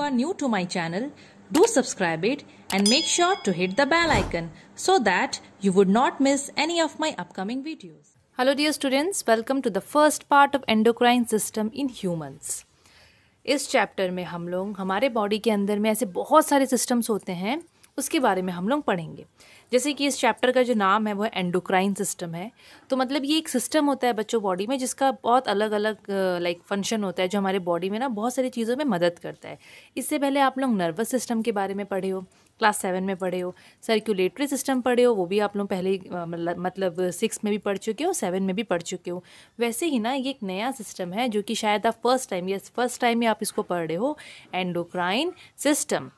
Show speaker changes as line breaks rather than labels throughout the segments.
are new to my channel, do subscribe it and make sure to hit the bell icon so that you would not miss any of my upcoming videos. Hello dear students, welcome to the first part of endocrine system in humans. इस chapter में हम लोग हमारे body के अंदर में ऐसे बहुत सारे सिस्टम्स होते हैं उसके बारे में हम लोग पढ़ेंगे जैसे कि इस चैप्टर का जो नाम है वो एंडोक्राइन सिस्टम है तो मतलब ये एक सिस्टम होता है बच्चों बॉडी में जिसका बहुत अलग अलग लाइक फंक्शन होता है जो हमारे बॉडी में ना बहुत सारी चीज़ों में मदद करता है इससे पहले आप लोग नर्वस सिस्टम के बारे में पढ़े हो क्लास सेवन में पढ़े हो सर्कुलेटरी सिस्टम पढ़े हो वो भी आप लोग पहले मतलब सिक्स मतलब में भी पढ़ चुके हो सेवन में भी पढ़ चुके हो वैसे ही ना ये एक नया सिस्टम है जो कि शायद आप फर्स्ट टाइम या फर्स्ट टाइम ही आप इसको पढ़ रहे हो एंडोक्राइन सिस्टम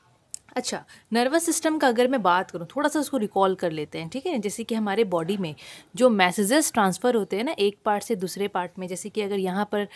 अच्छा नर्वस सिस्टम का अगर मैं बात करूँ थोड़ा सा उसको रिकॉल कर लेते हैं ठीक है जैसे कि हमारे बॉडी में जो मैसेजेस ट्रांसफ़र होते हैं ना एक पार्ट से दूसरे पार्ट में जैसे कि अगर यहाँ पर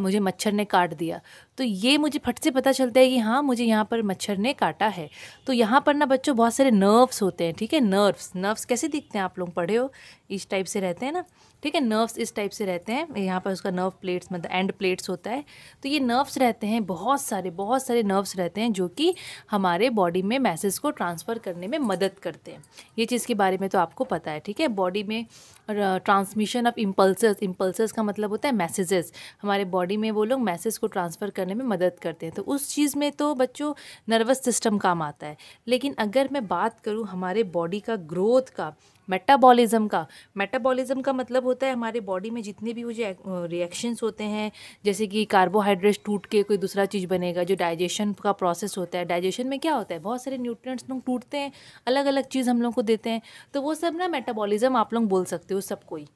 मुझे मच्छर ने काट दिया तो ये मुझे फट से पता चलता है कि हाँ मुझे यहाँ पर मच्छर ने काटा है तो यहाँ पर ना बच्चों बहुत सारे नर्व्स होते हैं ठीक है नर्व्स नर्व्स कैसे दिखते हैं आप लोग पढ़े हो इस टाइप से रहते हैं ना ठीक है नर्व्स इस टाइप से रहते हैं यहाँ पर उसका नर्व प्लेट्स मतलब एंड प्लेट्स होता है तो ये नर्व्स रहते हैं बहुत सारे बहुत सारे नर्व्स रहते हैं जो कि हमारे बॉडी में मैसेज को ट्रांसफ़र करने में मदद करते हैं ये चीज़ के बारे में तो आपको पता है ठीक है बॉडी में ट्रांसमिशन ऑफ इम्पल्सेस इम्पल्सेस का मतलब होता है मैसेजेस हमारे बॉडी में वो लोग मैसेज को ट्रांसफ़र करने में मदद करते हैं तो उस चीज़ में तो बच्चों नर्वस सिस्टम काम आता है लेकिन अगर मैं बात करूँ हमारे बॉडी का ग्रोथ का मेटाबॉलिज्म का मेटाबॉलिज्म का मतलब होता है हमारे बॉडी में जितने भी मुझे जो रिएक्शंस होते हैं जैसे कि कार्बोहाइड्रेट्स टूट के कोई दूसरा चीज़ बनेगा जो डाइजेशन का प्रोसेस होता है डाइजेशन में क्या होता है बहुत सारे न्यूट्रिएंट्स लोग टूटते हैं अलग अलग चीज़ हम लोग को देते हैं तो वो सब ना मेटाबॉलिज्म आप लोग बोल सकते हो हो सब कोई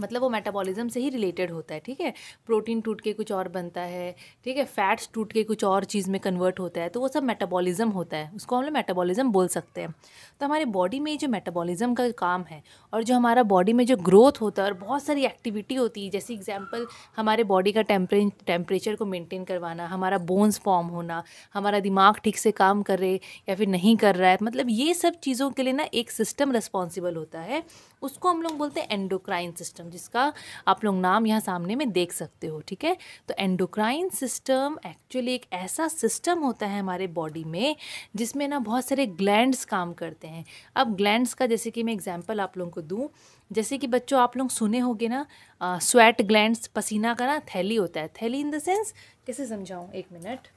मतलब वो मेटाबॉलिज्म से ही रिलेटेड होता है ठीक है प्रोटीन टूट के कुछ और बनता है ठीक है फैट्स टूट के कुछ और चीज़ में कन्वर्ट होता है तो वो सब मेटाबॉलिज्म होता है उसको हम लोग मेटाबॉलिज्म बोल सकते हैं तो हमारे बॉडी में जो मेटाबॉलिज्म का काम है और जो हमारा बॉडी में जो ग्रोथ होता है और बहुत सारी एक्टिविटी होती है जैसे एग्जाम्पल हमारे बॉडी का टेम्परे टेम्परेचर को मेनटेन करवाना हमारा बोन्स फॉर्म होना हमारा दिमाग ठीक से काम कर रहे या फिर नहीं कर रहा है मतलब ये सब चीज़ों के लिए ना एक सिस्टम रिस्पॉन्सिबल होता है उसको हम लोग बोलते हैं एंडोक्राइन सिस्टम जिसका आप लोग नाम यहाँ सामने में देख सकते हो ठीक है तो एंडोक्राइन सिस्टम एक्चुअली एक ऐसा सिस्टम होता है हमारे बॉडी में जिसमें ना बहुत सारे ग्लैंड्स काम करते हैं अब ग्लैंड्स का जैसे कि मैं एग्जाम्पल आप लोगों को दूँ जैसे कि बच्चों आप लोग सुने होंगे ना स्वेट ग्लैंड्स पसीना का ना थैली होता है थैली इन द सेंस कैसे समझाऊँ एक मिनट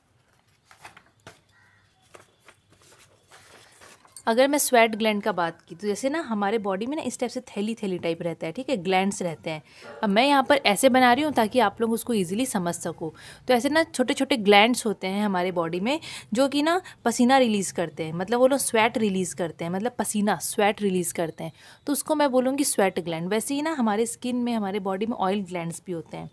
अगर मैं स्वेट ग्लैंड का बात की तो जैसे ना हमारे बॉडी में ना इस टाइप से थैली थैली टाइप रहता है ठीक है ग्लैंड्स रहते हैं अब मैं यहाँ पर ऐसे बना रही हूँ ताकि आप लोग उसको इजीली समझ सको तो ऐसे ना छोटे छोटे ग्लैंड्स होते हैं हमारे बॉडी में जो कि ना पसीना रिलीज़ करते हैं मतलब वो लोग स्वेट रिलीज़ करते हैं मतलब पसीना स्वेट रिलीज़ करते हैं तो उसको मैं बोलूँगी स्वेट ग्लैंड वैसे ही ना हमारे स्किन में हमारे बॉडी में ऑयल ग्लैंड्स भी होते हैं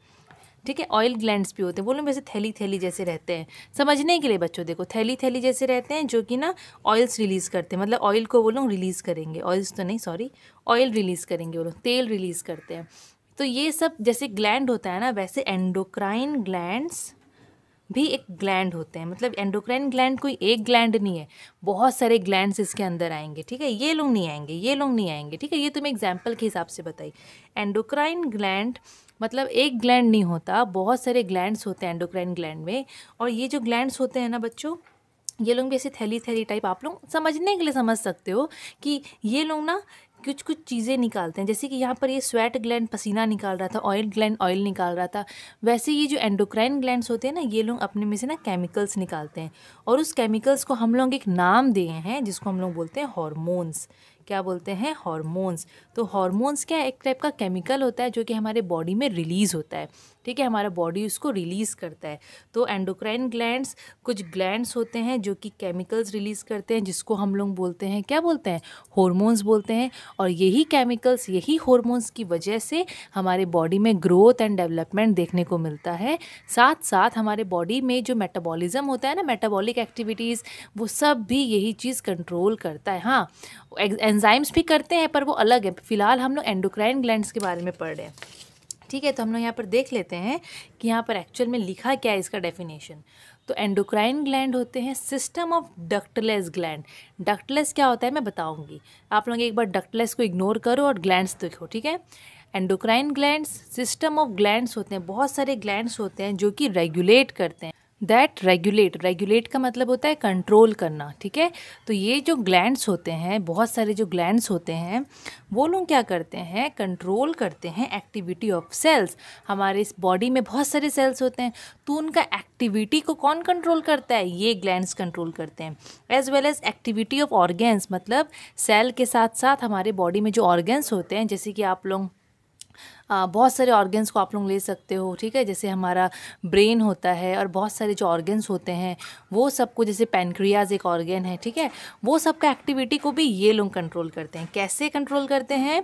ठीक है ऑयल ग्लैंड्स भी होते हैं वो लोग वैसे थैली थैली जैसे रहते हैं समझने के लिए बच्चों देखो थैली थैली जैसे रहते हैं जो कि ना ऑयल्स रिलीज़ करते हैं मतलब ऑयल को वो लोग रिलीज़ करेंगे ऑयल्स तो नहीं सॉरी ऑयल रिलीज़ करेंगे वो लोग तेल रिलीज़ करते हैं तो ये सब जैसे ग्लैंड होता है ना वैसे एंडोक्राइन ग्लैंड्स भी एक ग्लैंड होते हैं मतलब एंडोक्राइन ग्लैंड कोई एक ग्लैंड नहीं है बहुत सारे ग्लैंड्स इसके अंदर आएंगे ठीक है ये लोग नहीं आएंगे ये लोग नहीं आएंगे ठीक है ये तुम्हें एग्जाम्पल के हिसाब से बताई एंडोक्राइन ग्लैंड मतलब एक ग्लैंड नहीं होता बहुत सारे ग्लैंड्स होते हैं एंडोक्राइन ग्लैंड में और ये जो ग्लैंड्स होते हैं ना बच्चों ये लोग भी ऐसे थैली थैली टाइप आप लोग समझने के लिए समझ सकते हो कि ये लोग ना कुछ कुछ चीज़ें निकालते हैं जैसे कि यहाँ पर ये स्वेट ग्लैंड पसीना निकाल रहा था ऑयल ग्लैंड ऑयल निकाल रहा था वैसे ये जो एंडोक्राइन ग्लैंड्स होते हैं ना ये लोग अपने में से ना केमिकल्स निकालते हैं और उस केमिकल्स को हम लोग एक नाम दिए हैं जिसको हम लोग बोलते हैं हॉर्मोन्स क्या बोलते हैं हॉर्मोन्स तो हॉर्मोन्स क्या एक टाइप का केमिकल होता है जो कि हमारे बॉडी में रिलीज़ होता है ठीक है हमारा बॉडी उसको रिलीज़ करता है तो एंडोक्राइन ग्लैंड्स कुछ ग्लैंड्स होते हैं जो कि केमिकल्स रिलीज़ करते हैं जिसको हम लोग बोलते हैं क्या बोलते हैं हॉर्मोन्स बोलते हैं और यही केमिकल्स यही हॉर्मोन्स की वजह से हमारे बॉडी में ग्रोथ एंड डेवलपमेंट देखने को मिलता है साथ साथ हमारे बॉडी में जो मेटाबॉलिज्म होता है ना मेटाबॉलिक एक्टिविटीज़ वो सब भी यही चीज़ कंट्रोल करता है हाँ एंजाइम्स भी करते हैं पर वो अलग है फ़िलहाल हम लोग एंडोक्राइन ग्लैंड्स के बारे में पढ़ रहे हैं ठीक है तो हम लोग यहाँ पर देख लेते हैं कि यहाँ पर एक्चुअल में लिखा क्या है इसका डेफिनेशन तो एंडोक्राइन ग्लैंड होते हैं system of ductless gland ductless क्या होता है मैं बताऊंगी आप लोग एक बार डक्टलेस को इग्नोर करो और ग्लैंड्स देखो ठीक है endocrine gland system of gland होते हैं बहुत सारे ग्लैंड्स होते हैं जो कि रेगुलेट करते हैं दैट रेगुलेट रेगुलेट का मतलब होता है कंट्रोल करना ठीक है तो ये जो ग्लैंड्स होते हैं बहुत सारे जो ग्लैंड्स होते हैं वो लोग क्या करते हैं कंट्रोल करते हैं एक्टिविटी ऑफ सेल्स हमारे इस बॉडी में बहुत सारे सेल्स होते हैं तो उनका एक्टिविटी को कौन कंट्रोल करता है ये ग्लैंड्स कंट्रोल करते हैं as well as activity of organs मतलब सेल के साथ साथ हमारे बॉडी में जो ऑर्गेन्स होते हैं जैसे कि आप लोग बहुत सारे ऑर्गन्स को आप लोग ले सकते हो ठीक है जैसे हमारा ब्रेन होता है और बहुत सारे जो ऑर्गन्स होते हैं वो सबको जैसे पेनक्रियाज एक ऑर्गन है ठीक है वो सब का एक्टिविटी को भी ये लोग कंट्रोल करते हैं कैसे कंट्रोल करते हैं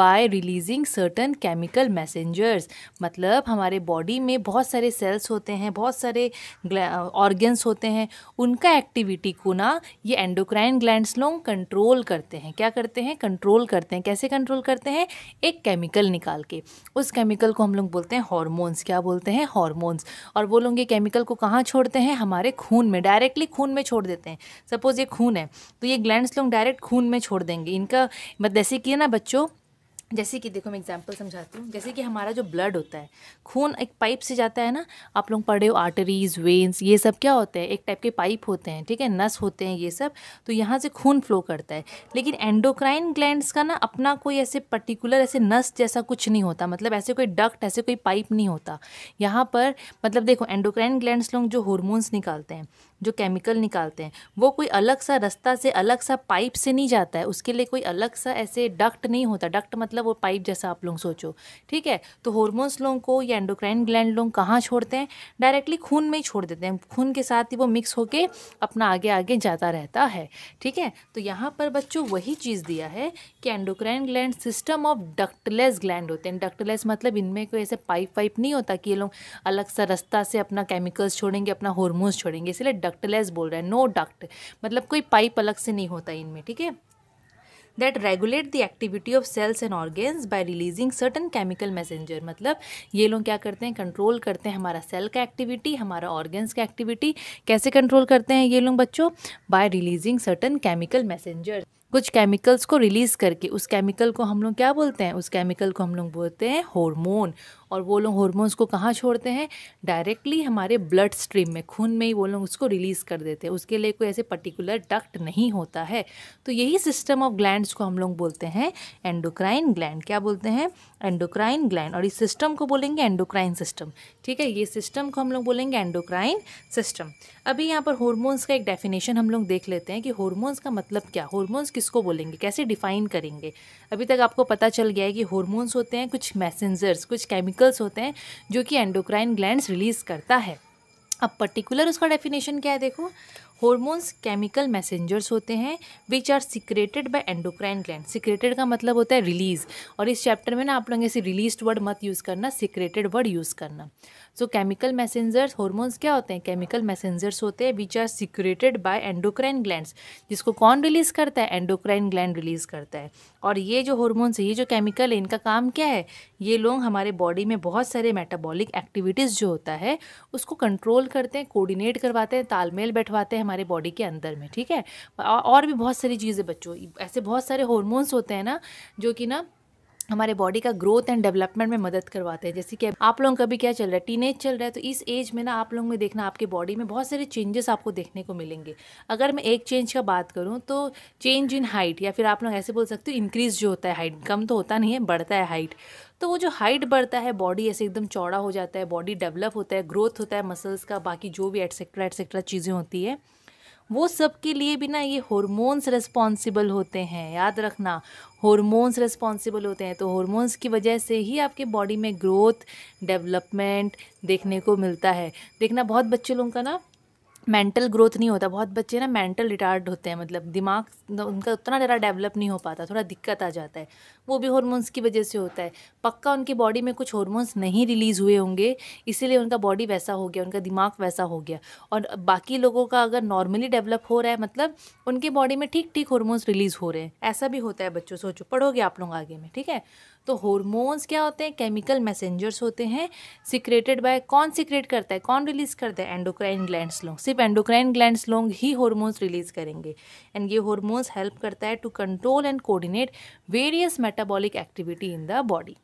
by releasing certain chemical messengers मतलब हमारे बॉडी में बहुत सारे सेल्स होते हैं बहुत सारे ऑर्गन्स होते हैं उनका एक्टिविटी को ना ये एंडोक्राइन ग्लैंड लोग कंट्रोल करते हैं क्या करते हैं कंट्रोल करते हैं कैसे कंट्रोल करते हैं एक केमिकल निकाल के उस केमिकल को हम लोग बोलते हैं हॉर्मोन्स क्या बोलते हैं हॉर्मोन्स और वो लोग ये केमिकल को कहाँ छोड़ते हैं हमारे खून में डायरेक्टली खून में छोड़ देते हैं सपोज़ ये खून है तो ये ग्लैंड्स लोग डायरेक्ट खून में छोड़ देंगे इनका जैसे कि ना बच्चों जैसे कि देखो मैं एग्जांपल समझाती हूँ जैसे कि हमारा जो ब्लड होता है खून एक पाइप से जाता है ना आप लोग पढ़े हो आर्टरीज वेन्स ये सब क्या होते हैं एक टाइप के पाइप होते हैं ठीक है नस होते हैं ये सब तो यहाँ से खून फ्लो करता है लेकिन एंडोक्राइन ग्लैंड्स का ना अपना कोई ऐसे पर्टिकुलर ऐसे नस जैसा कुछ नहीं होता मतलब ऐसे कोई डक्ट ऐसे कोई पाइप नहीं होता यहाँ पर मतलब देखो एंडोक्राइन ग्लैंड्स लोग जो हॉर्मोन्स निकालते हैं जो केमिकल निकालते हैं वो कोई अलग सा रास्ता से अलग सा पाइप से नहीं जाता है उसके लिए कोई अलग सा ऐसे डक्ट नहीं होता डक्ट मतलब वो पाइप जैसा आप लोग सोचो ठीक है तो हॉर्मोन्स लोगों को या एंडोक्राइन ग्लैंड लोग कहाँ छोड़ते हैं डायरेक्टली खून में ही छोड़ देते हैं खून के साथ ही वो मिक्स होकर अपना आगे आगे जाता रहता है ठीक है तो यहाँ पर बच्चों वही चीज़ दिया है कि endocrine gland system of ductless gland होते हैं डक्टलेस मतलब इनमें कोई ऐसे पाइप वाइप नहीं होता कि ये लोग अलग सा रास्ता से अपना केमिकल्स छोड़ेंगे अपना हॉर्मोन्स छोड़ेंगे इसलिए डक्टलेस बोल रहे हैं नो डक्ट मतलब कोई पाइप अलग से नहीं होता इनमें ठीक है that regulate the activity of cells and organs by releasing certain chemical messenger मतलब ये लोग क्या करते हैं कंट्रोल करते हैं हमारा सेल का एक्टिविटी हमारा ऑर्गेन्स का एक्टिविटी कैसे कंट्रोल करते हैं ये लोग बच्चों by releasing certain chemical messenger कुछ केमिकल्स को रिलीज़ करके उस केमिकल को हम लोग क्या बोलते हैं उस केमिकल को हम लोग बोलते हैं हॉर्मोन और वो लोग हॉर्मोन्स को कहाँ छोड़ते हैं डायरेक्टली हमारे ब्लड स्ट्रीम में खून में ही वो लोग उसको रिलीज़ कर देते हैं उसके लिए कोई ऐसे पर्टिकुलर डक्ट नहीं होता है तो यही सिस्टम ऑफ ग्लैंड्स को हम लोग बोलते हैं एंडोक्राइन ग्लैंड क्या बोलते हैं एंडोक्राइन ग्लैंड और इस सिस्टम को बोलेंगे एंडोक्राइन सिस्टम ठीक है ये सिस्टम को हम लोग बोलेंगे एंडोक्राइन सिस्टम अभी यहाँ पर हॉर्मोन्स का एक डेफिनेशन हम लोग देख लेते हैं कि हॉर्मोन्स का मतलब क्या हॉर्मोन्स किसको बोलेंगे कैसे डिफाइन करेंगे अभी तक आपको पता चल गया है कि हॉर्मोन्स होते हैं कुछ मैसेंजर्स कुछ केमिकल्स होते हैं जो कि एंडोक्राइन ग्लैंड्स रिलीज़ करता है अब पर्टिकुलर उसका डेफिनेशन क्या है देखो हॉर्मोन्स केमिकल मैसेंजर्स होते हैं which are secreted by endocrine gland secreted का मतलब होता है रिलीज़ और इस चैप्टर में ना आप लोग ऐसे रिलीज वर्ड मत यूज़ करना सिक्रेटेड वर्ड यूज़ करना सो केमिकल मैसेंजर्स हॉर्मोन्स क्या होते हैं केमिकल मैसेंजर्स होते हैं which are secreted by endocrine gland जिसको कौन रिलीज़ करता है एंडोक्राइन ग्लैंड रिलीज़ करता है और ये जो हॉर्मोन्स ये जो केमिकल है इनका काम क्या है ये लोग हमारे बॉडी में बहुत सारे मेटाबॉलिक एक्टिविटीज़ जो होता है उसको कंट्रोल करते हैं कोऑर्डिनेट करवाते हैं तालमेल बैठवाते हैं हमारे बॉडी के अंदर में ठीक है और भी बहुत सारी चीज़ें बच्चों ऐसे बहुत सारे हॉर्मोन्स होते हैं ना जो कि ना हमारे बॉडी का ग्रोथ एंड डेवलपमेंट में मदद करवाते हैं जैसे कि आप लोगों का भी क्या चल रहा है टीनेज चल रहा है तो इस एज में ना आप लोगों में देखना आपके बॉडी में बहुत सारे चेंजेस आपको देखने को मिलेंगे अगर मैं एक चेंज का बात करूँ तो चेंज इन हाइट या फिर आप लोग ऐसे बोल सकते हो इंक्रीज जो होता है हाइट कम तो होता नहीं है बढ़ता है हाइट तो वो जो हाइट बढ़ता है बॉडी ऐसे एकदम चौड़ा हो जाता है बॉडी डेवलप होता है ग्रोथ होता है मसल्स का बाकी जो भी एटसेट्रा एटसेट्रा चीज़ें होती है वो सब के लिए भी ना ये हॉर्मोन्स रिस्पॉन्सिबल होते हैं याद रखना हॉर्मोन्स रिस्पॉन्सिबल होते हैं तो हॉर्मोन्स की वजह से ही आपके बॉडी में ग्रोथ डेवलपमेंट देखने को मिलता है देखना बहुत बच्चे लोगों का ना मेंटल ग्रोथ नहीं होता बहुत बच्चे ना मेंटल रिटार्ड होते हैं मतलब दिमाग उनका उतना ज़्यादा डेवलप नहीं हो पाता थोड़ा दिक्कत आ जाता है वो भी हॉर्मोन्स की वजह से होता है पक्का उनकी बॉडी में कुछ हॉर्मोन्स नहीं रिलीज़ हुए होंगे इसीलिए उनका बॉडी वैसा हो गया उनका दिमाग वैसा हो गया और बाकी लोगों का अगर नॉर्मली डेवलप हो रहा है मतलब उनके बॉडी में ठीक ठीक हॉर्मोन्स रिलीज़ हो रहे हैं ऐसा भी होता है बच्चों सोचो पढ़ोगे आप लोग आगे में ठीक है तो हॉर्मोन्स क्या होते हैं केमिकल मैसेंजर्स होते हैं सिक्रेटेड बाय कौन सिक्रेट करता है कौन रिलीज़ करता है एंडोक्राइन ग्लैंड्स लोग सिर्फ एंडोक्राइन ग्लैंड लोग ही हॉर्मोन्स रिलीज करेंगे एंड ये हॉर्मोन्स हेल्प करता है to control and coordinate various metabolic activity in the body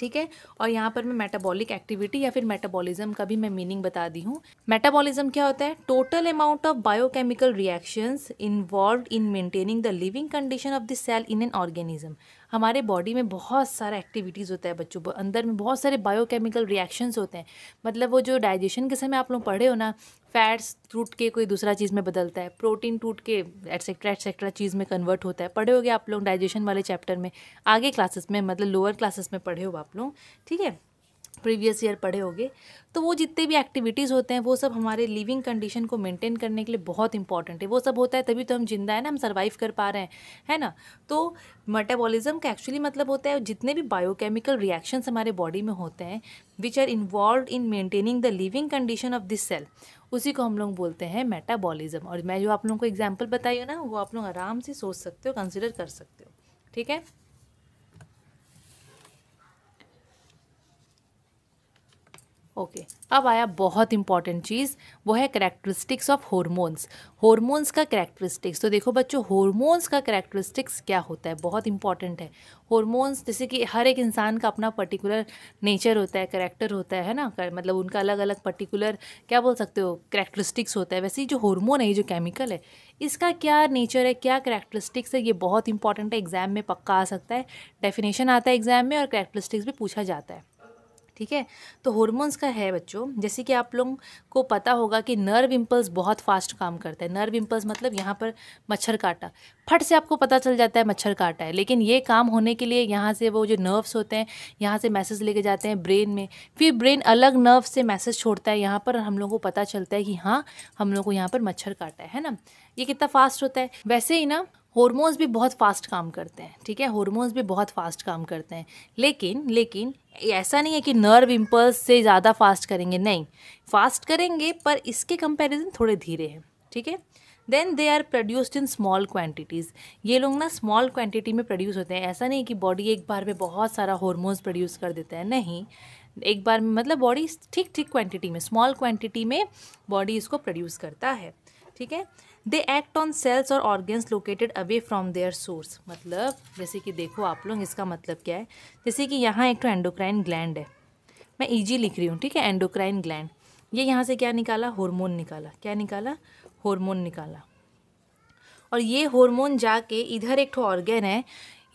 ठीक है और यहाँ पर मैं मेटाबॉलिक एक्टिविटी या फिर मेटाबॉलिज्म का भी मैं मीनिंग बता दी हूँ मेटाबॉलिज्म क्या होता है total amount of biochemical reactions involved in maintaining the living condition of the cell in an organism हमारे बॉडी में बहुत सारा एक्टिविटीज़ होता है बच्चों अंदर में बहुत सारे बायोकेमिकल रिएक्शंस होते हैं मतलब वो जो डाइजेशन के समय आप लोग पढ़े हो ना फैट्स टूट के कोई दूसरा चीज़ में बदलता है प्रोटीन टूट के एटसेट्रा एटसेट्रा चीज़ में कन्वर्ट होता है पढ़े होगे आप लोग डाइजेशन वाले चैप्टर में आगे क्लासेस में मतलब लोअर क्लासेस में पढ़े हो आप लोग ठीक है प्रीवियस ईयर पढ़े होगे तो वो जितने भी एक्टिविटीज़ होते हैं वो सब हमारे लिविंग कंडीशन को मेंटेन करने के लिए बहुत इंपॉर्टेंट है वो सब होता है तभी तो हम जिंदा है ना हम सर्वाइव कर पा रहे हैं है ना तो मेटाबॉलिज्म का एक्चुअली मतलब होता है जितने भी बायोकेमिकल रिएक्शंस हमारे बॉडी में होते हैं which are involved in maintaining the living condition of this cell उसी को हम लोग बोलते हैं मेटाबॉलिज्म और मैं जो आप लोगों को एग्जाम्पल बताई हूँ ना वो आप लोग आराम से सोच सकते हो कंसिडर कर सकते हो ठीक है ओके okay. अब आया बहुत इंपॉर्टेंट चीज़ वो है करेक्टरिस्टिक्स ऑफ हॉर्मोन्स हॉर्मोन्स का करेक्टरिस्टिक्स तो देखो बच्चों हॉर्मोन्स का करेक्टरिस्टिक्स क्या होता है बहुत इंपॉर्टेंट है हॉर्मोन्स जैसे कि हर एक इंसान का अपना पर्टिकुलर नेचर होता है करेक्टर होता है ना मतलब उनका अलग अलग पर्टिकुलर क्या बोल सकते हो करेक्टरिस्टिक्स होता है वैसे ही जो हॉर्मोन है जो केमिकल है इसका क्या नेचर है क्या करेक्टरिस्टिक्स है ये बहुत इंपॉर्टेंट है एग्जाम में पक्का आ सकता है डेफिनेशन आता है एग्जाम में और करेक्टरिस्टिक्स भी पूछा जाता है ठीक है तो हॉर्मोन्स का है बच्चों जैसे कि आप लोग को पता होगा कि नर्व इम्पल्स बहुत फास्ट काम करता है नर्व इम्पल्स मतलब यहाँ पर मच्छर काटा फट से आपको पता चल जाता है मच्छर काटा है लेकिन ये काम होने के लिए यहाँ से वो जो नर्व्स होते हैं यहाँ से मैसेज लेके जाते हैं ब्रेन में फिर ब्रेन अलग नर्व से मैसेज छोड़ता है यहाँ पर हम लोग को पता चलता है कि हाँ हम लोग को यहाँ पर मच्छर काटा है ना ये कितना फास्ट होता है वैसे ही ना हॉर्मोन्स भी बहुत फास्ट काम करते हैं ठीक है हॉर्मोन्स भी बहुत फास्ट काम करते हैं लेकिन लेकिन ऐसा नहीं है कि नर्व इम्पल्स से ज़्यादा फास्ट करेंगे नहीं फास्ट करेंगे पर इसके कंपैरिजन थोड़े धीरे हैं ठीक है then they are produced in small quantities ये लोग ना स्मॉल क्वांटिटी में प्रोड्यूस होते हैं ऐसा नहीं है कि बॉडी एक बार में बहुत सारा हॉर्मोन्स प्रोड्यूस कर देते हैं नहीं एक बार में मतलब बॉडी ठीक ठीक क्वांटिटी में स्मॉल क्वांटिटी में बॉडी इसको प्रोड्यूस करता है ठीक है दे एक्ट ऑन सेल्स और organs located away from their source मतलब जैसे कि देखो आप लोग इसका मतलब क्या है जैसे कि यहाँ एक तो एंडोक्राइन ग्लैंड है मैं ईजी e लिख रही हूँ ठीक है एंडोक्राइन ग्लैंड ये यहाँ से क्या निकाला हॉर्मोन निकाला क्या निकाला हॉर्मोन निकाला और ये हॉर्मोन जाके इधर एक ठो ऑर्गेन है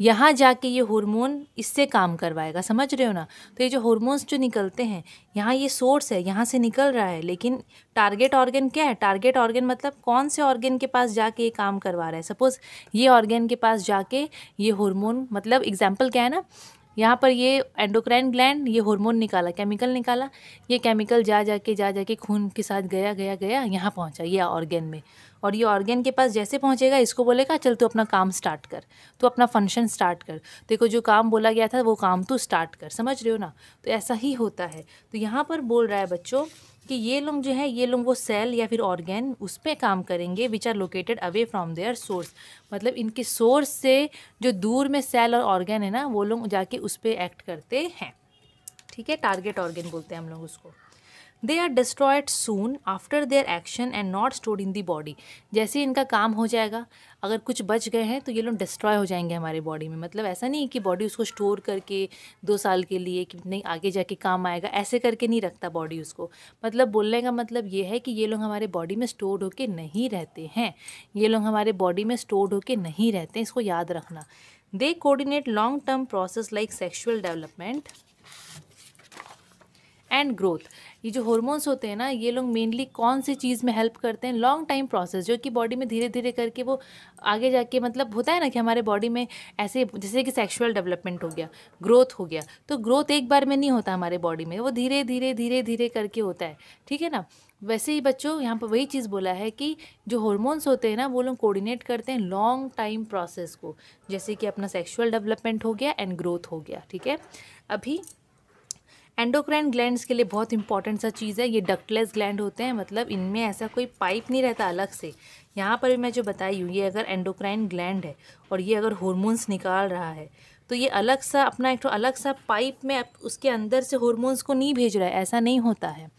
यहाँ जाके ये हार्मोन इससे काम करवाएगा समझ रहे हो ना तो ये जो हार्मोन्स जो निकलते हैं यहाँ ये सोर्स है यहाँ से निकल रहा है लेकिन टारगेट ऑर्गन क्या है टारगेट ऑर्गन मतलब कौन से ऑर्गन के पास जाके ये काम करवा रहा है सपोज़ ये ऑर्गन के पास जाके ये हार्मोन मतलब एग्जाम्पल क्या है ना यहाँ पर ये एंडोक्राइन ग्लैंड ये हार्मोन निकाला केमिकल निकाला ये केमिकल जा जा के जा जाके खून के साथ गया गया गया यहाँ पहुँचा ये ऑर्गेन में और ये ऑर्गेन के पास जैसे पहुँचेगा इसको बोलेगा चल तू अपना काम स्टार्ट कर तू अपना फंक्शन स्टार्ट कर देखो जो काम बोला गया था वो काम तू स्टार्ट कर समझ रहे हो ना तो ऐसा ही होता है तो यहाँ पर बोल रहा है बच्चों कि ये लोग जो है ये लोग वो सेल या फिर ऑर्गेन उस पर काम करेंगे which are located away from their source मतलब इनके सोर्स से जो दूर में सेल और ऑर्गेन है ना वो लोग जाके उस पर एक्ट करते हैं ठीक है टारगेट ऑर्गेन बोलते हैं हम लोग उसको they are destroyed soon after their action and not stored in the body जैसे ही इनका काम हो जाएगा अगर कुछ बच गए हैं तो ये लोग डिस्ट्रॉय हो जाएंगे हमारे बॉडी में मतलब ऐसा नहीं कि बॉडी उसको स्टोर करके दो साल के लिए कि नहीं आगे जाके काम आएगा ऐसे करके नहीं रखता बॉडी उसको मतलब बोलने का मतलब ये है कि ये लोग हमारे बॉडी में स्टोर्ड होके नहीं रहते हैं ये लोग हमारे बॉडी में स्टोर्ड होके नहीं रहते इसको याद रखना they coordinate long term process like sexual development and growth ये जो हॉर्मोन्स होते हैं ना ये लोग मेनली कौन सी चीज़ में हेल्प करते हैं लॉन्ग टाइम प्रोसेस जो कि बॉडी में धीरे धीरे करके वो आगे जाके मतलब होता है ना कि हमारे बॉडी में ऐसे जैसे कि सेक्शुअल डेवलपमेंट हो गया ग्रोथ हो गया तो ग्रोथ एक बार में नहीं होता हमारे बॉडी में वो धीरे धीरे धीरे धीरे करके होता है ठीक है ना वैसे ही बच्चों यहाँ पर वही चीज़ बोला है कि जो हॉर्मोन्स होते हैं ना वो लोग कोऑर्डिनेट करते हैं लॉन्ग टाइम प्रोसेस को जैसे कि अपना सेक्सुअल डेवलपमेंट हो गया एंड ग्रोथ हो गया ठीक है अभी एंडोक्राइन ग्लैंड्स के लिए बहुत इंपॉर्टेंट सा चीज़ है ये डक्टलेस ग्लैंड होते हैं मतलब इनमें ऐसा कोई पाइप नहीं रहता अलग से यहाँ पर भी मैं जो बताई हूँ ये अगर एंडोक्राइन ग्लैंड है और ये अगर हॉर्मोन्स निकाल रहा है तो ये अलग सा अपना एक तो अलग सा पाइप में उसके अंदर से हॉर्मोन्स को नहीं भेज रहा है ऐसा नहीं होता है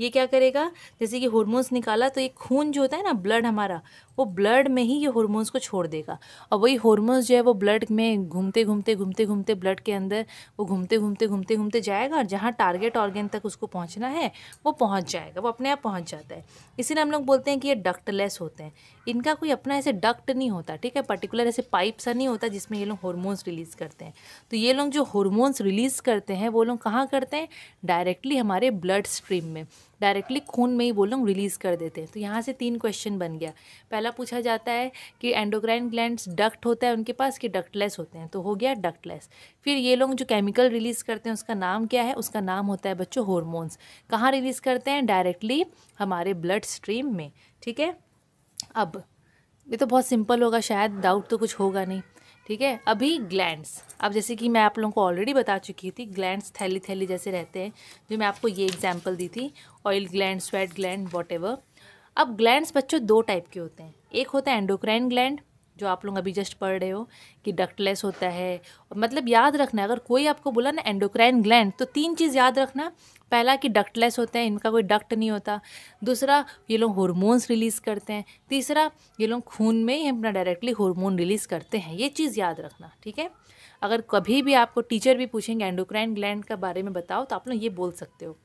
ये क्या करेगा जैसे कि हॉर्मोन्स निकाला तो ये खून जो होता है ना ब्लड हमारा वो ब्लड में ही ये हॉर्मोन्स को छोड़ देगा और वही हॉर्मोन्स जो है वो ब्लड में घूमते घूमते घूमते घूमते ब्लड के अंदर वो घूमते घूमते घूमते घूमते जाएगा और जहाँ टारगेट ऑर्गेन तक उसको पहुँचना है वो पहुँच जाएगा वो अपने आप पहुँच जाता है इसीलिए हम लोग बोलते हैं कि ये डक्टलेस होते हैं इनका कोई अपना ऐसे डक्ट नहीं होता ठीक है पर्टिकुलर ऐसे पाइप सा नहीं होता जिसमें ये लोग हॉर्मोन्स रिलीज़ करते हैं तो ये लोग जो हॉर्मोन्स रिलीज़ करते हैं वो लोग कहाँ करते हैं डायरेक्टली हमारे ब्लड स्ट्रीम में डायरेक्टली खून में ही बोलूँ रिलीज़ कर देते हैं तो यहाँ से तीन क्वेश्चन बन गया पहला पूछा जाता है कि एंडोग्राइन ग्लैंड्स डक्ट होता है उनके पास कि डक्टलेस होते हैं तो हो गया डक्टलेस फिर ये लोग जो केमिकल रिलीज़ करते हैं उसका नाम क्या है उसका नाम होता है बच्चों हॉर्मोन्स कहाँ रिलीज़ करते हैं डायरेक्टली हमारे ब्लड स्ट्रीम में ठीक है अब ये तो बहुत सिंपल होगा शायद डाउट तो कुछ होगा नहीं ठीक है अभी ग्लैंड्स अब जैसे कि मैं आप लोगों को ऑलरेडी बता चुकी थी ग्लैंड्स थैली थैली जैसे रहते हैं जो मैं आपको ये एग्जाम्पल दी थी oil gland sweat gland what अब ग्लैंड्स बच्चों दो टाइप के होते हैं एक होता है एंडोक्राइन ग्लैंड जो आप लोग अभी जस्ट पढ़ रहे हो कि डक्टलेस होता है मतलब याद रखना अगर कोई आपको बोला ना एंडोक्राइन ग्लैंड तो तीन चीज़ याद रखना पहला कि डक्टलेस होते हैं इनका कोई डक्ट नहीं होता दूसरा ये लोग हॉर्मोन्स रिलीज़ करते हैं तीसरा ये लोग खून में ही अपना डायरेक्टली हॉर्मोन रिलीज़ करते हैं ये चीज़ याद रखना ठीक है अगर कभी भी आपको टीचर भी पूछेंगे एंडोक्राइन ग्लैंड के बारे में बताओ तो आप लोग ये बोल सकते हो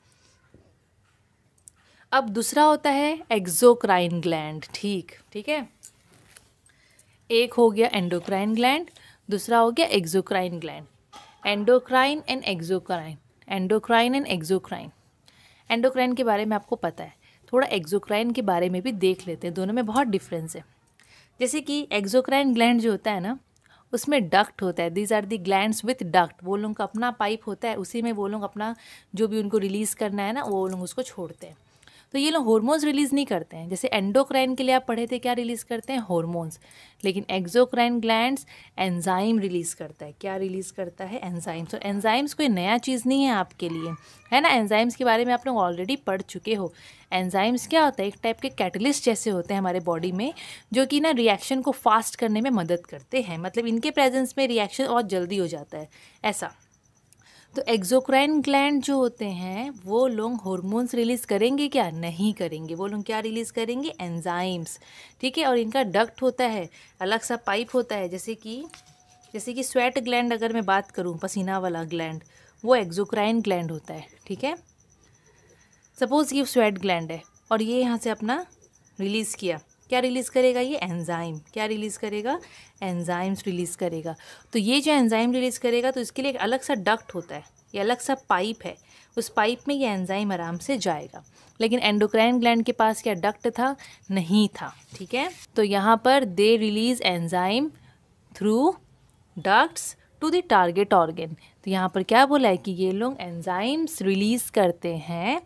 अब दूसरा होता है एक्जोक्राइन ग्लैंड ठीक ठीक है एक हो गया एंडोक्राइन ग्लैंड दूसरा हो गया exocrine gland endocrine and exocrine endocrine and exocrine endocrine के बारे में आपको पता है थोड़ा एक्जोक्राइन के बारे में भी देख लेते हैं दोनों में बहुत डिफरेंस है जैसे कि एक्जोक्राइन ग्लैंड जो होता है ना उसमें डक्ट होता है these are the gland with duct वो लोग का अपना पाइप होता है उसी में वो लोग अपना जो भी उनको रिलीज़ करना है ना वो लोग उसको छोड़ते हैं तो ये लोग हॉर्मोन्स रिलीज़ नहीं करते हैं जैसे एंडोक्राइन के लिए आप पढ़े थे क्या रिलीज़ करते हैं हॉर्मोन्स लेकिन एक्जोक्राइन ग्लैंड्स एंजाइम रिलीज़ करता है क्या रिलीज़ करता है एंजाइम्स और एंजाइम्स कोई नया चीज़ नहीं है आपके लिए है ना एंजाइम्स के बारे में आप लोग ऑलरेडी पढ़ चुके हो एंजाइम्स क्या होता है एक टाइप के कैटलिस्ट जैसे होते हैं हमारे बॉडी में जो कि ना रिएक्शन को फास्ट करने में मदद करते हैं मतलब इनके प्रेजेंस में रिएक्शन और जल्दी हो जाता है ऐसा तो एक्जोक्राइन ग्लैंड जो होते हैं वो लोग हॉर्मोन्स रिलीज़ करेंगे क्या नहीं करेंगे वो लोग क्या रिलीज़ करेंगे एंजाइम्स ठीक है और इनका डक्ट होता है अलग सा पाइप होता है जैसे कि जैसे कि स्वेट ग्लैंड अगर मैं बात करूँ पसीना वाला ग्लैंड वो एक्जोक्राइन ग्लैंड होता है ठीक है सपोज़ ये स्वेट ग्लैंड है और ये यहाँ से अपना रिलीज़ किया क्या रिलीज़ करेगा ये एंजाइम क्या रिलीज़ करेगा एंजाइम्स रिलीज़ करेगा तो ये जो एंजाइम रिलीज़ करेगा तो इसके लिए एक अलग सा डक्ट होता है ये अलग सा पाइप है उस पाइप में ये एंजाइम आराम से जाएगा लेकिन एंडोक्राइन ग्लैंड के पास क्या डक्ट था नहीं था ठीक है तो यहाँ पर they release enzyme through ducts to the target organ तो यहाँ पर क्या बोला है कि ये लोग एंजाइम्स रिलीज़ करते हैं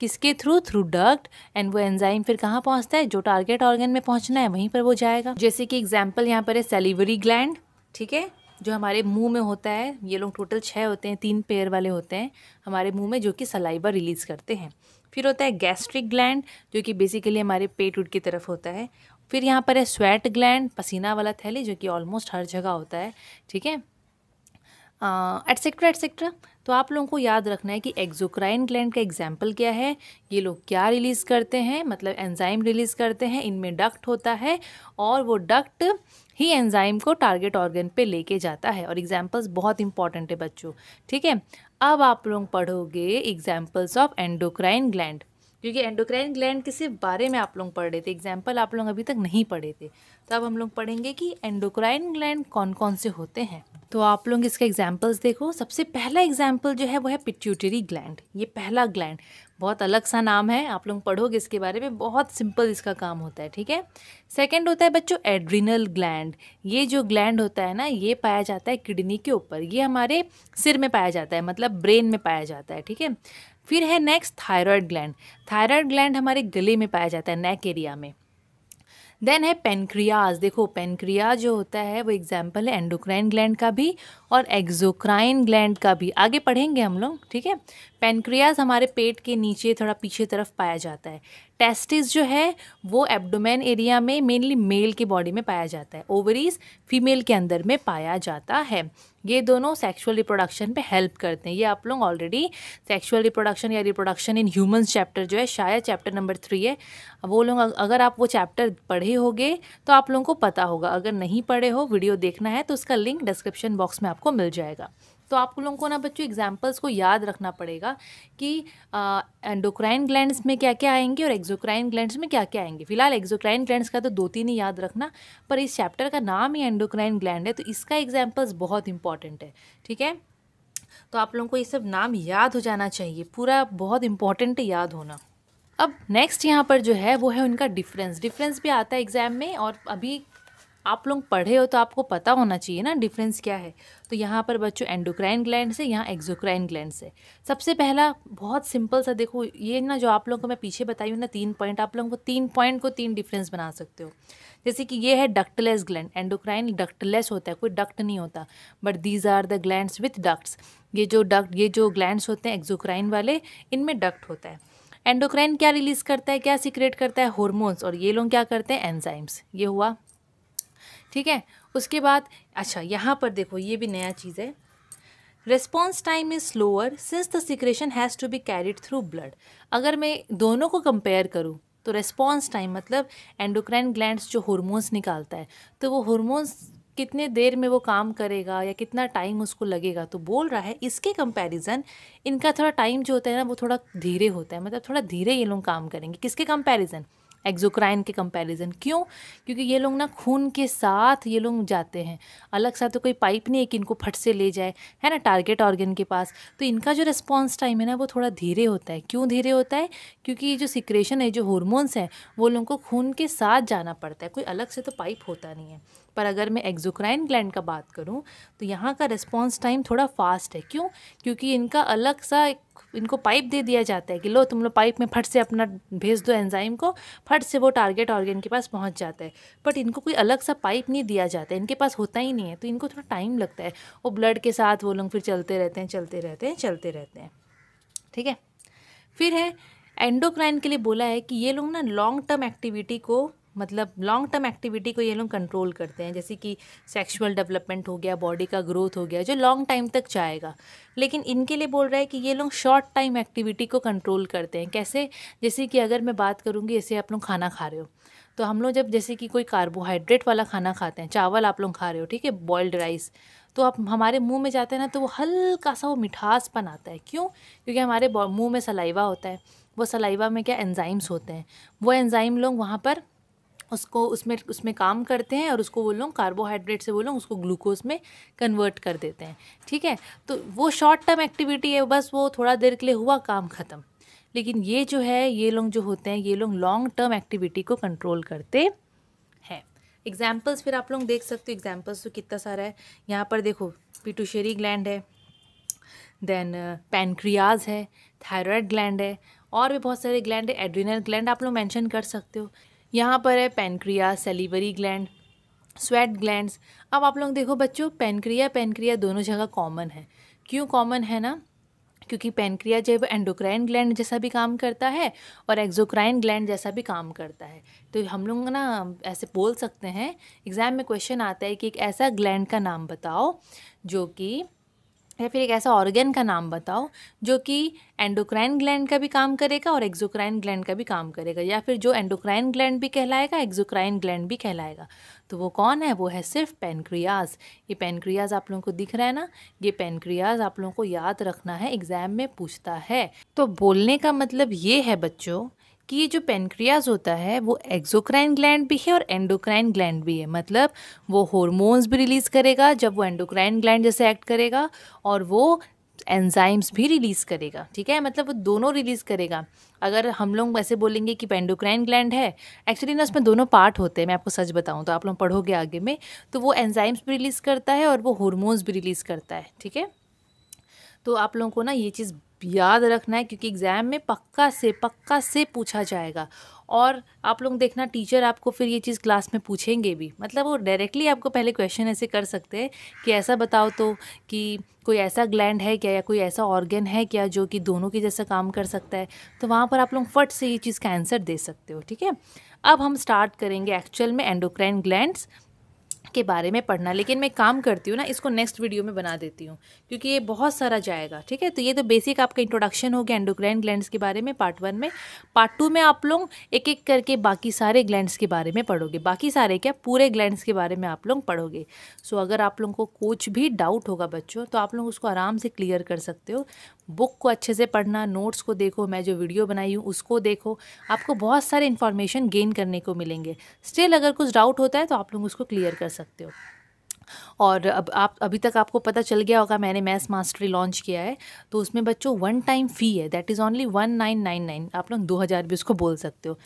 किसके थ्रू थ्रू डक्ट एंड वो एंजाइम फिर कहाँ पहुँचता है जो टारगेट ऑर्गन में पहुँचना है वहीं पर वो जाएगा जैसे कि एग्जाम्पल यहाँ पर है सेलिवरी ग्लैंड ठीक है जो हमारे मुंह में होता है ये लोग टोटल छः होते हैं तीन पेयर वाले होते हैं हमारे मुंह में जो कि सलाइवा रिलीज़ करते हैं फिर होता है गैस्ट्रिक ग्लैंड जो कि बेसिकली हमारे पेट उट की तरफ होता है फिर यहाँ पर है स्वेट ग्लैंड पसीना वाला थैली जो कि ऑलमोस्ट हर जगह होता है ठीक है एट्सेट्रा एट्सेट्रा तो आप लोगों को याद रखना है कि एक्जोक्राइन ग्लैंड का एग्जाम्पल क्या है ये लोग क्या रिलीज़ करते हैं मतलब एंजाइम रिलीज़ करते हैं इनमें डक्ट होता है और वो डक्ट ही एंजाइम को टारगेट ऑर्गन पे लेके जाता है और एग्जाम्पल्स बहुत इंपॉर्टेंट है बच्चों ठीक है अब आप लोग पढ़ोगे एग्जाम्पल्स ऑफ एंडोक्राइन ग्लैंड क्योंकि एंडोक्राइन ग्लैंड के सिर्फ बारे में आप लोग पढ़ रहे थे एग्जाम्पल आप लोग अभी तक नहीं पढ़े थे तो अब हम लोग पढ़ेंगे कि एंडोक्राइन ग्लैंड कौन कौन से होते हैं तो आप लोग इसके एग्जाम्पल्स देखो सबसे पहला एग्जाम्पल जो है वो है पिट्यूटरी ग्लैंड ये पहला ग्लैंड बहुत अलग सा नाम है आप लोग पढ़ोगे इसके बारे में बहुत सिंपल इसका काम होता है ठीक है सेकंड होता है बच्चों एड्रिनल ग्लैंड ये जो ग्लैंड होता है ना ये पाया जाता है किडनी के ऊपर ये हमारे सिर में पाया जाता है मतलब ब्रेन में पाया जाता है ठीक है फिर है next thyroid gland thyroid gland हमारे गले में पाया जाता है नेक एरिया में देन है पेनक्रियाज देखो पेनक्रिया जो होता है वो एग्जाम्पल है एंडोक्राइन ग्लैंड का भी और एक्जोक्राइन ग्लैंड का भी आगे पढ़ेंगे हम लोग ठीक है पेनक्रियाज हमारे पेट के नीचे थोड़ा पीछे तरफ पाया जाता है टेस्टिस जो है वो एब्डोमेन एरिया में मेनली मेल की बॉडी में पाया जाता है ओवरीज फीमेल के अंदर में पाया जाता है ये दोनों सेक्सुअल रिप्रोडक्शन पे हेल्प करते हैं ये आप लोग ऑलरेडी सेक्सुअल रिप्रोडक्शन या रिप्रोडक्शन इन ह्यूमन चैप्टर जो है शायद चैप्टर नंबर थ्री है वो लोग अगर आप वो चैप्टर पढ़े होगे तो आप लोगों को पता होगा अगर नहीं पढ़े हो वीडियो देखना है तो उसका लिंक डिस्क्रिप्शन बॉक्स में आप आपको मिल जाएगा तो आप लोगों को ना बच्चों एग्जाम्पल्स को याद रखना पड़ेगा कि एंडोक्राइन ग्लैंड्स में क्या क्या आएंगे और एक्जोक्राइन ग्लैंड्स में क्या क्या आएंगे फिलहाल एक्जोक्राइन ग्लैंड्स का तो दो तीन ही याद रखना पर इस चैप्टर का नाम ही एंडोक्राइन ग्लैंड है तो इसका एग्जाम्पल्स बहुत इंपॉर्टेंट है ठीक है तो आप लोगों को ये सब नाम याद हो जाना चाहिए पूरा बहुत इंपॉर्टेंट याद होना अब नेक्स्ट यहाँ पर जो है वो है उनका डिफरेंस डिफरेंस भी आता है एग्जाम में और अभी आप लोग पढ़े हो तो आपको पता होना चाहिए ना डिफरेंस क्या है तो यहाँ पर बच्चों एंडोक्राइन ग्लैंड है यहाँ एक्जोक्राइन ग्लैंड है सबसे पहला बहुत सिंपल सा देखो ये ना जो आप लोगों को मैं पीछे बताई हूँ ना तीन पॉइंट आप लोगों को तीन पॉइंट को तीन डिफरेंस बना सकते हो जैसे कि ये है डक्टलेस ग्लैंड एंडोक्राइन डक्टलेस होता है कोई डक्ट नहीं होता but these are the gland with ducts ये जो डक्ट ये जो ग्लैंड होते हैं एक्जोक्राइन वाले इनमें डक्ट होता है एंडोक्राइन क्या रिलीज़ करता है क्या सिक्रेट करता है हॉर्मोन्स और ये लोग क्या करते हैं एंजाइम्स ये हुआ ठीक है उसके बाद अच्छा यहाँ पर देखो ये भी नया चीज़ है response time is slower since the secretion has to be carried through blood अगर मैं दोनों को कंपेयर करूँ तो रेस्पॉन्स टाइम मतलब एंडोक्राइन ग्लैंड जो हॉर्मोन्स निकालता है तो वो हॉर्मोन्स कितने देर में वो काम करेगा या कितना टाइम उसको लगेगा तो बोल रहा है इसके कंपैरिजन इनका थोड़ा टाइम जो होता है ना वो थोड़ा धीरे होता है मतलब थोड़ा धीरे ये लोग काम करेंगे किसके कंपैरिजन एक्जोक्राइन के कंपैरिजन क्यों क्योंकि ये लोग ना खून के साथ ये लोग जाते हैं अलग सा तो कोई पाइप नहीं है कि इनको फट से ले जाए है ना टारगेट ऑर्गन के पास तो इनका जो रिस्पॉन्स टाइम है ना वो थोड़ा धीरे होता है क्यों धीरे होता है क्योंकि ये जो सिक्रेशन है जो हॉर्मोन्स हैं वो लोगों को खून के साथ जाना पड़ता है कोई अलग से तो पाइप होता नहीं है पर अगर मैं एक्जोक्राइन ग्लैंड का बात करूँ तो यहाँ का रिस्पॉन्स टाइम थोड़ा फास्ट है क्यों क्योंकि इनका अलग सा एक इनको पाइप दे दिया जाता है कि लो तुम लोग पाइप में फट से अपना भेज दो एंजाइम को फट से वो टारगेट ऑर्गेन के पास पहुंच जाता है बट इनको कोई अलग सा पाइप नहीं दिया जाता है इनके पास होता ही नहीं है तो इनको थोड़ा टाइम लगता है वो ब्लड के साथ वो लोग फिर चलते रहते हैं चलते रहते हैं चलते रहते हैं ठीक है फिर है एंडोक्राइन के लिए बोला है कि ये लोग ना लॉन्ग टर्म एक्टिविटी को मतलब लॉन्ग टर्म एक्टिविटी को ये लोग कंट्रोल करते हैं जैसे कि सेक्सुअल डेवलपमेंट हो गया बॉडी का ग्रोथ हो गया जो लॉन्ग टाइम तक जाएगा लेकिन इनके लिए बोल रहा है कि ये लोग शॉर्ट टाइम एक्टिविटी को कंट्रोल करते हैं कैसे जैसे कि अगर मैं बात करूँगी जैसे आप लोग खाना खा रहे हो तो हम लोग जब जैसे कि कोई कार्बोहाइड्रेट वाला खाना खाते हैं चावल आप लोग खा रहे हो ठीक है बॉयल्ड राइस तो आप हमारे मुंह में जाते हैं ना तो वो हल्का सा वो मिठासपन आता है क्यों क्योंकि हमारे मुंह में सलाइवा होता है वो सलाइवा में क्या एंजाइम्स होते हैं वो एंजाइम लोग वहाँ पर उसको उसमें उसमें काम करते हैं और उसको वो लोग कार्बोहाइड्रेट से वो लोग उसको ग्लूकोज में कन्वर्ट कर देते हैं ठीक है तो वो शॉर्ट टर्म एक्टिविटी है बस वो थोड़ा देर के लिए हुआ काम ख़त्म लेकिन ये जो है ये लोग जो होते हैं ये लोग लॉन्ग टर्म एक्टिविटी को कंट्रोल करते हैं एग्जाम्पल्स फिर आप लोग देख सकते हो एग्जाम्पल्स तो कितना सारा है यहाँ पर देखो पिटूशरी ग्लैंड है देन पैनक्रियाज uh, है थायरॉयड ग्लैंड है और भी बहुत सारे ग्लैंड है एड्रिनल ग्लैंड आप लोग मेंशन कर सकते हो यहाँ पर है pancreas salivary gland sweat gland अब आप लोग देखो बच्चों पेनक्रिया पेनक्रिया दोनों जगह कॉमन है क्यों कॉमन है ना क्योंकि पेनक्रिया जो है वो एंडोक्राइन ग्लैंड जैसा भी काम करता है और एक्जोक्राइन ग्लैंड जैसा भी काम करता है तो हम लोग ना ऐसे बोल सकते हैं एग्ज़ाम में क्वेश्चन आता है कि एक ऐसा ग्लैंड का नाम बताओ जो कि या फिर एक ऐसा ऑर्गेन का नाम बताओ जो कि एंडोक्राइन ग्लैंड का भी काम करेगा और एक्जोक्राइन ग्लैंड का भी काम करेगा या फिर जो एंडोक्राइन ग्लैंड भी कहलाएगा एक्जोक्राइन ग्लैंड भी कहलाएगा तो वो कौन है वो है सिर्फ पेनक्रियाज ये पेनक्रियाज आप लोगों को दिख रहा है ना ये पेनक्रियाज आप लोगों को याद रखना है एग्जाम में पूछता है तो बोलने का मतलब ये है बच्चों कि ये जो पेनक्रियाज होता है वो एक्जोक्राइन ग्लैंड भी है और एंडोक्राइन ग्लैंड भी है मतलब वो हॉर्मोन्स भी रिलीज़ करेगा जब वो एंडोक्राइन ग्लैंड जैसे एक्ट करेगा और वो एंजाइम्स भी रिलीज़ करेगा ठीक है मतलब वो दोनों रिलीज़ करेगा अगर हम लोग वैसे बोलेंगे कि पेंडोक्राइन ग्लैंड है एक्चुअली ना उसमें दोनों पार्ट होते हैं मैं आपको सच बताऊं तो आप लोग पढ़ोगे आगे में तो वो एंजाइम्स भी रिलीज़ करता है और वो हॉर्मोन्स भी रिलीज़ करता है ठीक है तो आप लोगों को ना ये चीज़ याद रखना है क्योंकि एग्ज़ाम में पक्का से पक्का से पूछा जाएगा और आप लोग देखना टीचर आपको फिर ये चीज़ क्लास में पूछेंगे भी मतलब वो डायरेक्टली आपको पहले क्वेश्चन ऐसे कर सकते हैं कि ऐसा बताओ तो कि कोई ऐसा ग्लैंड है क्या या कोई ऐसा ऑर्गन है क्या जो कि दोनों के जैसा काम कर सकता है तो वहाँ पर आप लोग फट से ये चीज़ का आंसर दे सकते हो ठीक है अब हम स्टार्ट करेंगे एक्चुअल में एंडोक्राइन ग्लैंड्स के बारे में पढ़ना लेकिन मैं काम करती हूँ ना इसको नेक्स्ट वीडियो में बना देती हूँ क्योंकि ये बहुत सारा जाएगा ठीक है तो ये तो बेसिक आपका इंट्रोडक्शन हो गया एंडोक्राइन ग्लैंड्स के बारे में पार्ट वन में पार्ट टू में आप लोग एक एक करके बाकी सारे ग्लैंड्स के बारे में पढ़ोगे बाकी सारे क्या पूरे ग्लैंड्स के बारे में आप लोग पढ़ोगे सो अगर आप लोगों को कुछ भी डाउट होगा बच्चों तो आप लोग उसको आराम से क्लियर कर सकते हो बुक को अच्छे से पढ़ना नोट्स को देखो मैं जो वीडियो बनाई हूँ उसको देखो आपको बहुत सारे इन्फॉर्मेशन गेन करने को मिलेंगे स्टिल अगर कुछ डाउट होता है तो आप लोग उसको क्लियर कर सकते सकते हो और अब आप अभी तक आपको पता चल गया होगा मैंने मैथ्स मास्टरी लॉन्च किया है तो उसमें बच्चों वन टाइम फ़ी है that is only one nine nine nine आप लोग दो हज़ार भी उसको बोल सकते हो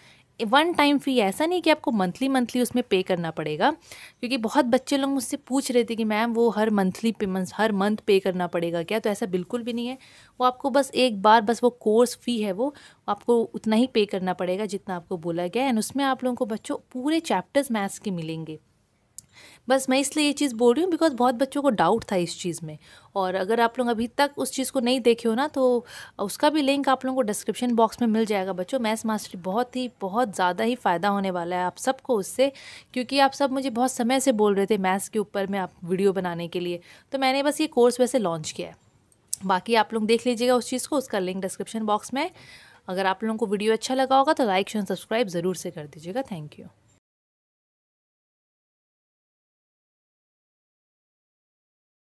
वन टाइम फ़ी ऐसा नहीं कि आपको मंथली मंथली उसमें पे करना पड़ेगा क्योंकि बहुत बच्चे लोग मुझसे पूछ रहे थे कि मैम वो हर मंथली पेमेंट्स हर मंथ पे करना पड़ेगा क्या तो ऐसा बिल्कुल भी नहीं है वो आपको बस एक बार बस वो कोर्स फ़ी है वो आपको उतना ही पे करना पड़ेगा जितना आपको बोला गया एंड उसमें आप लोगों को बच्चों पूरे चैप्टर्स मैथ्स के मिलेंगे बस मैं इसलिए ये चीज़ बोल रही हूँ बिकॉज बहुत बच्चों को डाउट था इस चीज़ में और अगर आप लोग अभी तक उस चीज़ को नहीं देखे हो ना तो उसका भी लिंक आप लोगों को डिस्क्रिप्शन बॉक्स में मिल जाएगा बच्चों मैथ्स मास्टरी बहुत ही बहुत ज़्यादा ही फ़ायदा होने वाला है आप सबको उससे क्योंकि आप सब मुझे बहुत समय से बोल रहे थे मैथ्स के ऊपर में आप वीडियो बनाने के लिए तो मैंने बस ये कोर्स वैसे लॉन्च किया है बाकी आप लोग देख लीजिएगा उस चीज़ को उसका लिंक डिस्क्रिप्शन बॉक्स में अगर आप लोगों को वीडियो अच्छा लगा होगा तो लाइक शेयर सब्सक्राइब ज़रूर से कर दीजिएगा थैंक यू